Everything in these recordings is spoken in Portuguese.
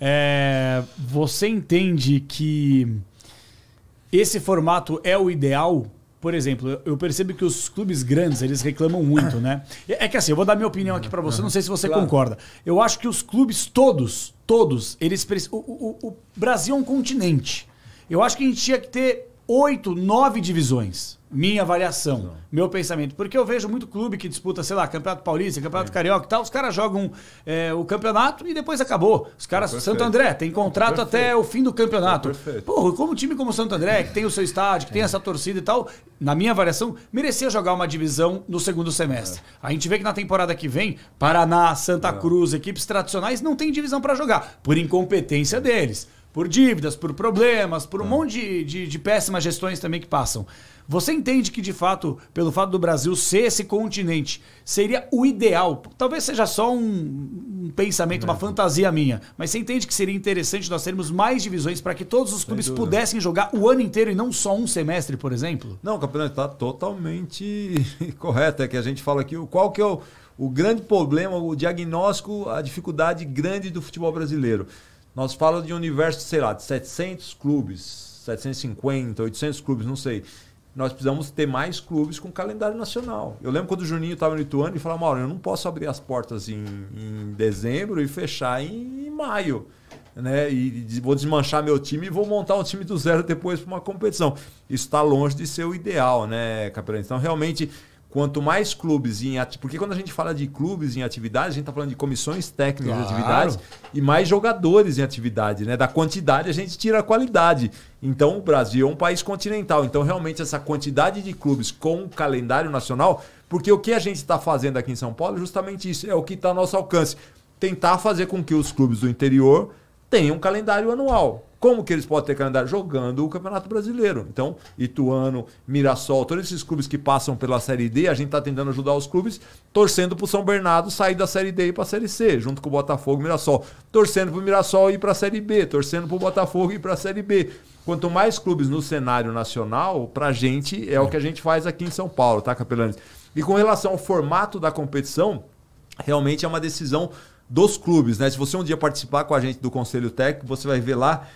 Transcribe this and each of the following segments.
É, você entende que esse formato é o ideal? Por exemplo, eu percebo que os clubes grandes, eles reclamam muito, né? É, é que assim, eu vou dar minha opinião aqui para você, não sei se você claro. concorda. Eu acho que os clubes todos, todos, eles o, o, o Brasil é um continente. Eu acho que a gente tinha que ter oito, nove divisões. Minha avaliação, Não. meu pensamento. Porque eu vejo muito clube que disputa, sei lá, Campeonato Paulista, Campeonato é. Carioca e tal. Os caras jogam é, o campeonato e depois acabou. Os caras, é Santo André, tem tá contrato até o fim do campeonato. É Porra, como um time como Santo André, que tem o seu estádio, que tem essa torcida e tal, na minha avaliação, merecia jogar uma divisão no segundo semestre. É. A gente vê que na temporada que vem, Paraná, Santa é. Cruz, equipes tradicionais não tem divisão para jogar, por incompetência é. deles por dívidas, por problemas, por um tá. monte de, de, de, péssimas gestões também que passam. Você entende que, de fato, pelo fato do Brasil ser esse continente, seria o ideal? Talvez seja só um, um pensamento, uma né. fantasia minha, mas você entende que seria interessante nós termos mais divisões para que todos os clubes pudessem jogar o ano inteiro e não só um semestre, por exemplo? Não, o campeonato está totalmente correto. É que a gente fala aqui, qual que é o, o grande problema, o diagnóstico, a dificuldade grande do futebol brasileiro? Nós falamos de um universo, sei lá, de 700 clubes, 750, 800 clubes, não sei. Nós precisamos ter mais clubes com calendário nacional. Eu lembro quando o Juninho estava no Ituano e falava, Mauro, eu não posso abrir as portas em, em dezembro e fechar em, em maio né? E vou desmanchar meu time e vou montar um time do zero depois para uma competição. Isso está longe de ser o ideal, né, Capelão? Então, realmente, Quanto mais clubes em atividade. Porque quando a gente fala de clubes em atividade, a gente está falando de comissões técnicas claro. de atividades e mais jogadores em atividade, né? Da quantidade a gente tira a qualidade. Então o Brasil é um país continental. Então, realmente, essa quantidade de clubes com o calendário nacional, porque o que a gente está fazendo aqui em São Paulo é justamente isso, é o que está ao nosso alcance. Tentar fazer com que os clubes do interior tenham um calendário anual. Como que eles podem ter calendário? Jogando o Campeonato Brasileiro. Então, Ituano, Mirassol, todos esses clubes que passam pela Série D, a gente está tentando ajudar os clubes, torcendo para o São Bernardo sair da Série D e ir para a Série C, junto com o Botafogo e Mirassol. Torcendo para o Mirassol ir para a Série B, torcendo para o Botafogo ir para a Série B. Quanto mais clubes no cenário nacional, para a gente é o que a gente faz aqui em São Paulo, tá, Capelanes? E com relação ao formato da competição, realmente é uma decisão dos clubes, né? Se você um dia participar com a gente do Conselho Técnico, você vai ver lá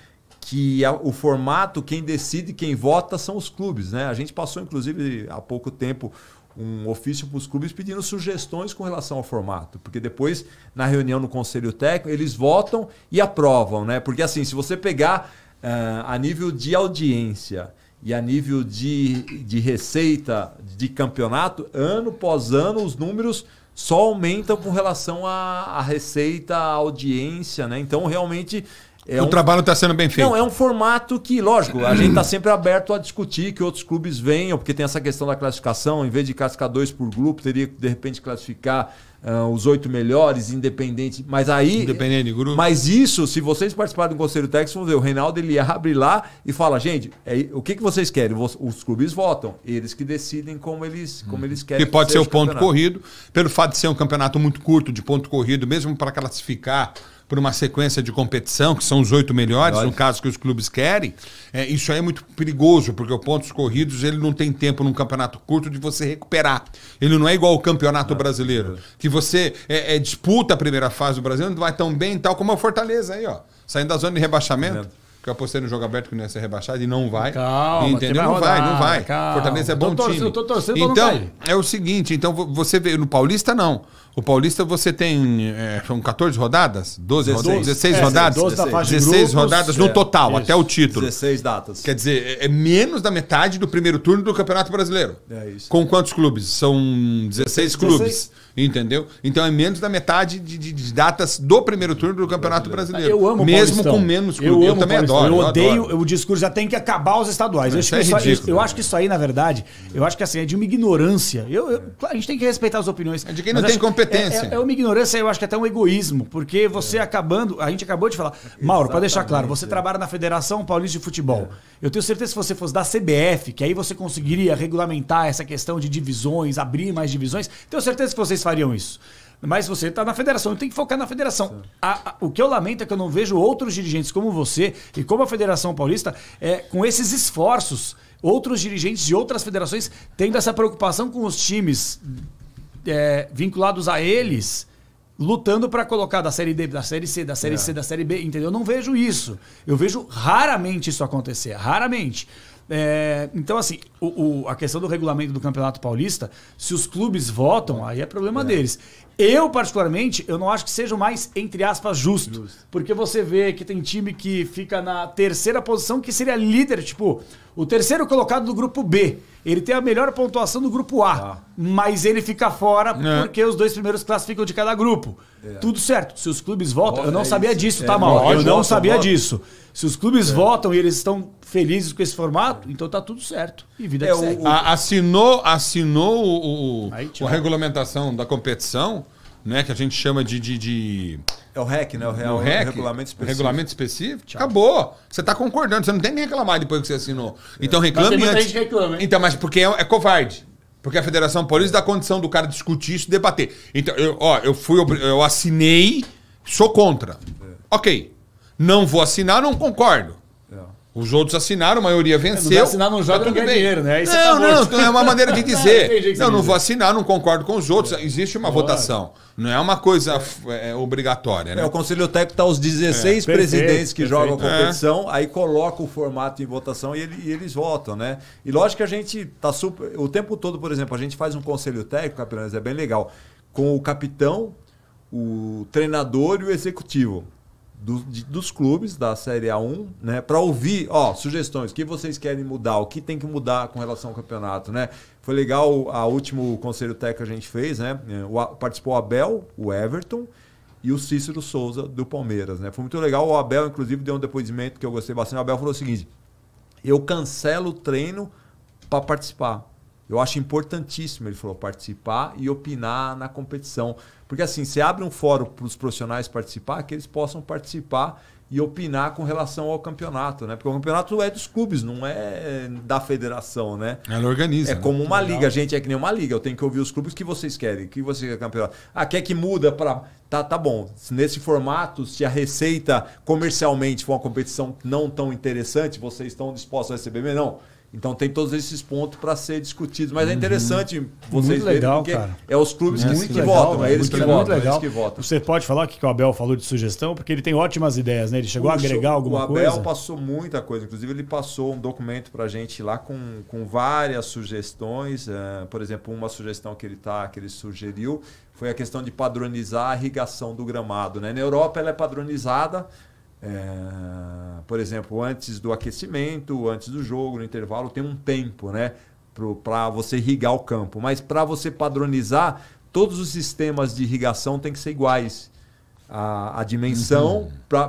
que a, é o formato, quem decide, quem vota são os clubes. Né? A gente passou, inclusive, há pouco tempo um ofício para os clubes pedindo sugestões com relação ao formato, porque depois na reunião no conselho técnico eles votam e aprovam, né? Porque assim, se você pegar uh, a nível de audiência e a nível de, de receita de campeonato, ano após ano os números só aumentam com relação à, receita, à audiência, né? Então realmente é o um... trabalho está sendo bem feito. Não, é um formato que, lógico, a gente está sempre aberto a discutir que outros clubes venham, porque tem essa questão da classificação. Em vez de classificar dois por grupo, teria que, de repente, classificar uh, os oito melhores, independente. Mas aí. Independente de grupo. Mas isso, se vocês participarem do Conselho Técnico, vão ver, o Reinaldo ele abre lá e fala: gente, é, o que, que vocês querem? Os clubes votam, eles que decidem como eles, como eles querem. Que pode que ser o ponto campeonato. corrido, pelo fato de ser um campeonato muito curto, de ponto corrido, mesmo para classificar por uma sequência de competição, que são os oito melhores, no caso que os clubes querem, é, isso aí é muito perigoso, porque o pontos corridos ele não tem tempo num campeonato curto de você recuperar. Ele não é igual ao campeonato não, é. brasileiro, é. que você é, é, disputa a primeira fase do Brasil, não vai tão bem, tal como a Fortaleza aí, ó, saindo da zona de rebaixamento. É porque eu apostei no jogo aberto que não ia ser rebaixado e não vai. Calma, entendeu? não vai, não vai. Calma. Fortaleza é bom eu tô time. Torcendo, torcendo então, é o seguinte, então você vê no Paulista não. O Paulista você tem é, são 14 rodadas, 12, 12 rodadas, 16 é, rodadas, 12 16, 16 grupos, rodadas no é, total, isso. até o título. 16 datas. Quer dizer, é, é menos da metade do primeiro turno do Campeonato Brasileiro. É isso. Com quantos clubes? São 16, 16 clubes. Entendeu? Então é menos da metade de, de, de, datas do primeiro turno do Campeonato Brasileiro. Eu amo Mesmo Paulistão. com menos clubes. Eu, eu também adoro. Eu, eu odeio adoro. o discurso, já tem que acabar os estaduais. eu, acho, que é isso, é eu acho que né? isso aí, na verdade, eu acho que assim, é de uma ignorância. Eu, eu a gente tem que respeitar as opiniões. É de quem não tem é, competência. É, é, uma ignorância, eu acho que até um egoísmo, porque você é. acabando, a gente acabou de falar. Mauro, para deixar claro, você trabalha na Federação Paulista de Futebol. Eu tenho certeza que se você fosse da CBF, que aí você conseguiria regulamentar essa questão de divisões, abrir mais divisões, tenho certeza que vocês fariam isso. Mas você está na federação, tem que focar na federação. A, a, o que eu lamento é que eu não vejo outros dirigentes como você e como a Federação Paulista é, com esses esforços. Outros dirigentes de outras federações tendo essa preocupação com os times é, vinculados a eles lutando para colocar da série D, da série C, da série é. C, da série B, entendeu? Eu não vejo isso. Eu vejo raramente isso acontecer, raramente. É, então, assim, o, o, a questão do regulamento do Campeonato Paulista, se os clubes votam, aí é problema é. deles. Eu, particularmente, eu não acho que seja mais, entre aspas, justo, justo. Porque você vê que tem time que fica na terceira posição, que seria líder, tipo, o terceiro colocado do grupo B. Ele tem a melhor pontuação do grupo A, ah. mas ele fica fora é. porque os dois primeiros classificam de cada grupo. É. Tudo certo. Se os clubes votam, eu não sabia é disso, é, tá, mal? Eu não sabia disso. Se os clubes votam e eles estão felizes com esse formato, então tá tudo certo. E vida é, que segue. assinou assinou o, o, Aí, a regulamentação da competição, né? Que a gente chama de. de, de... É o REC, né? O, real, o REC, regulamento específico. Regulamento específico? Tchau. Acabou. Você tá concordando, você não tem que reclamar depois que você assinou. Então reclame mas antes. Reclama, então, mas porque é, é covarde. Porque a Federação Paulista dá condição do cara discutir isso e debater. Então, eu, ó, eu fui, eu assinei, sou contra. É. Ok. Não vou assinar, não concordo. Os outros assinaram, a maioria é, venceu. Se não assinar não tá joga, tá tudo bem. dinheiro, né? É não, não, não, é uma maneira de dizer. não, não, vou assinar, não concordo com os outros. É. Existe uma Boa. votação. Não é uma coisa é. obrigatória, né? É o Conselho Técnico está os 16 perfeito, presidentes que perfeito. jogam a competição, aí coloca o formato em votação e, ele, e, eles votam, né? E lógico que a gente tá super. O tempo todo, por exemplo, a gente faz um Conselho Técnico, Capitães, é bem legal, com o capitão, o treinador e o executivo do, de, dos clubes da Série A1, né? Para ouvir, ó, sugestões, o que vocês querem mudar, o que tem que mudar com relação ao campeonato, né? Foi legal a último conselho técnico que a gente fez, né? É, o, participou o Abel, o Everton e o Cícero Souza do Palmeiras, né? Foi muito legal. O Abel, inclusive, deu um depoimento que eu gostei bastante. O Abel falou o seguinte: eu cancelo o treino para participar. Eu acho importantíssimo, ele falou, participar e opinar na competição. Porque assim, você abre um fórum para os profissionais participar, que eles possam participar e opinar com relação ao campeonato, né? Porque o campeonato é dos clubes, não é da federação, né? Ela organiza. É né? como uma Legal. liga, a gente é que nem uma liga. Eu tenho que ouvir os clubes que vocês querem, que você quer campeonato. Ah, quer que muda para tá, tá bom. Nesse formato, se a receita comercialmente for uma competição não tão interessante, vocês estão dispostos a receber? Não. Então tem todos esses pontos para ser discutidos. Mas é uhum. é interessante vocês verem porque cara. é os clubes é que, legal, votam, é eles que legal. votam, é eles que votam. Você pode falar que o Abel falou de sugestão, porque ele tem ótimas ideias, né? Ele chegou a agregar alguma coisa. O Abel coisa? passou muita coisa, inclusive ele passou um documento para a gente lá com, com várias sugestões. É, por exemplo, uma sugestão que ele, tá, que ele sugeriu foi a questão de padronizar a irrigação do gramado. Né? Na Europa ela é padronizada, é, por exemplo, antes do aquecimento, antes do jogo, no intervalo, tem um tempo, né? Para você irrigar o campo. Mas para você padronizar, todos os sistemas de irrigação têm que ser iguais. A, a dimensão uhum. para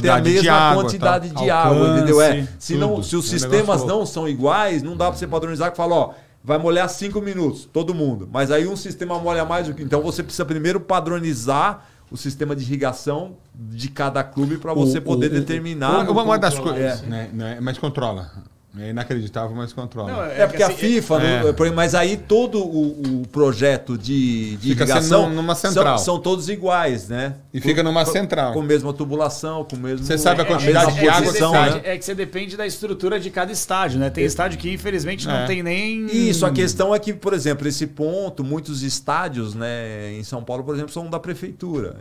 ter a mesma água, quantidade tá, de alcance, água, entendeu? É, se, não, se os é sistemas não são iguais, não dá para você uhum. padronizar que fala, ó vai molhar cinco minutos, todo mundo. Mas aí um sistema molha mais do que. Então você precisa primeiro padronizar o sistema de irrigação de cada clube para você o, poder o, determinar. Uma, das coisas, é. né, né, mas controla. É inacreditável, mas controla. Não, é, é, porque assim, a é FIFA, é... no, mas aí todo o, o projeto de, de fica irrigação numa central. São, são, todos iguais, né? E fica numa central. Com a mesma tubulação, com o mesmo. Você sabe a é, quantidade de água que sai. Né? É que você depende da estrutura de cada estádio, né? Tem é. estádio que infelizmente não tem nem. Isso, a questão é que, por exemplo, esse ponto, muitos estádios, né, em São Paulo, por exemplo, são da prefeitura.